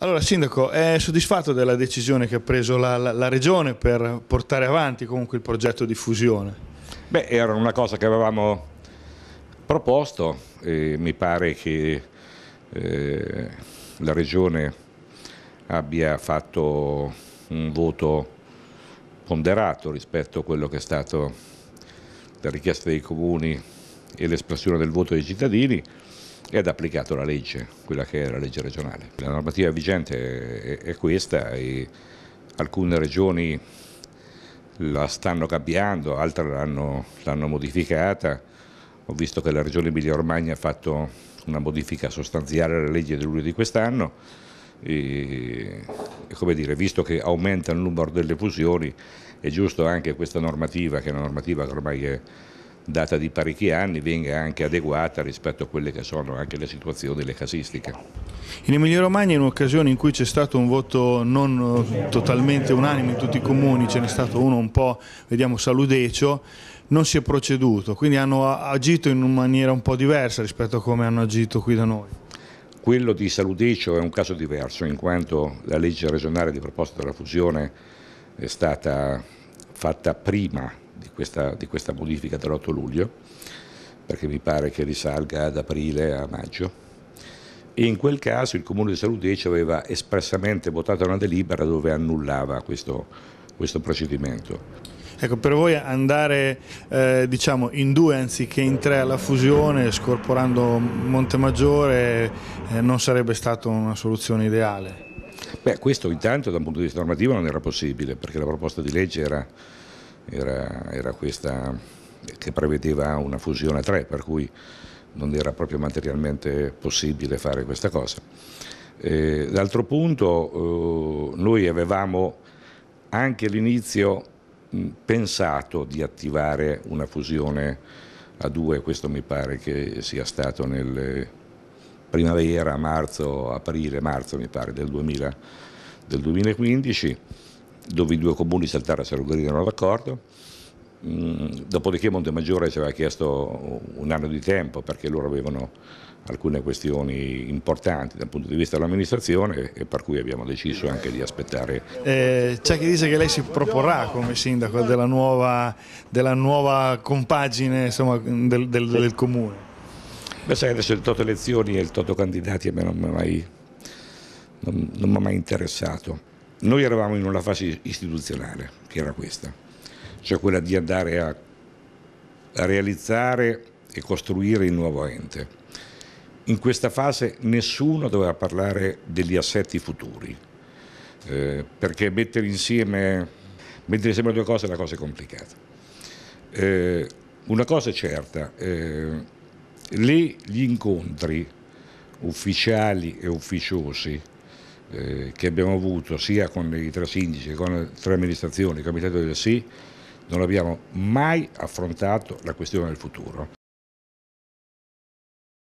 Allora Sindaco, è soddisfatto della decisione che ha preso la, la, la, Regione per portare avanti comunque il progetto di fusione? Beh, era una cosa che avevamo proposto e mi pare che eh, la Regione abbia fatto un voto ponderato rispetto a quello che è stato la richiesta dei comuni e l'espressione del voto dei cittadini ed ha applicato la legge, quella che è la legge regionale. La normativa vigente è, questa e alcune regioni la stanno cambiando, altre l'hanno modificata. Ho visto che la regione Emilia Romagna ha fatto una modifica sostanziale alla legge di luglio di quest'anno. E, come dire, visto che aumenta il numero delle fusioni, è giusto anche questa normativa, che è una normativa che ormai è data di parecchi anni, venga anche adeguata rispetto a quelle che sono anche le situazioni, le casistiche. In Emilia Romagna in un'occasione in cui c'è stato un voto non eh, totalmente unanime in tutti i comuni, ce n'è stato uno un po', vediamo, saludecio, non si è proceduto, quindi hanno agito in maniera un po' diversa rispetto a come hanno agito qui da noi. Quello di Saludecio è un caso diverso in quanto la legge regionale di proposta della fusione è stata fatta prima di questa, di questa modifica dell'8 luglio, perché mi pare che risalga ad aprile a maggio. E in quel caso il Comune di Saludece aveva espressamente votato una delibera dove annullava questo, questo procedimento. Ecco, per voi andare eh, diciamo, in due anziché in tre alla fusione, scorporando Montemaggiore, eh, non sarebbe stata una soluzione ideale? Beh, questo intanto da un punto di vista normativo non era possibile, perché la proposta di legge era era, era questa che prevedeva una fusione a tre, per cui non era proprio materialmente possibile fare questa cosa. d'altro punto eh, noi avevamo anche all'inizio pensato di attivare una fusione a due, questo mi pare che sia stato nel primavera, marzo, aprile, marzo mi pare del, 2000, del 2015 dove i due comuni saltassero gridarono d'accordo. Mm, dopodiché Montemaggiore ci aveva chiesto un anno di tempo perché loro avevano alcune questioni importanti dal punto di vista dell'amministrazione e per cui abbiamo deciso anche di aspettare. Eh, c'è chi dice che lei si proporrà come sindaco della nuova, della nuova compagine insomma, del, del, del, comune. Beh, sai, adesso il toto elezioni e il toto candidati a me non mi ha mai, mai, interessato. Noi eravamo in una fase istituzionale, che era questa, cioè quella di andare a, a realizzare e costruire il nuovo ente. In questa fase nessuno doveva parlare degli assetti futuri, eh, perché mettere insieme, mettere insieme due cose è una cosa complicata. Eh, una cosa è certa, eh, lì gli incontri ufficiali e ufficiosi eh, che abbiamo avuto sia con i tre sindaci che con le tre amministrazioni, il Comitato del Sì, non abbiamo mai affrontato la questione del futuro.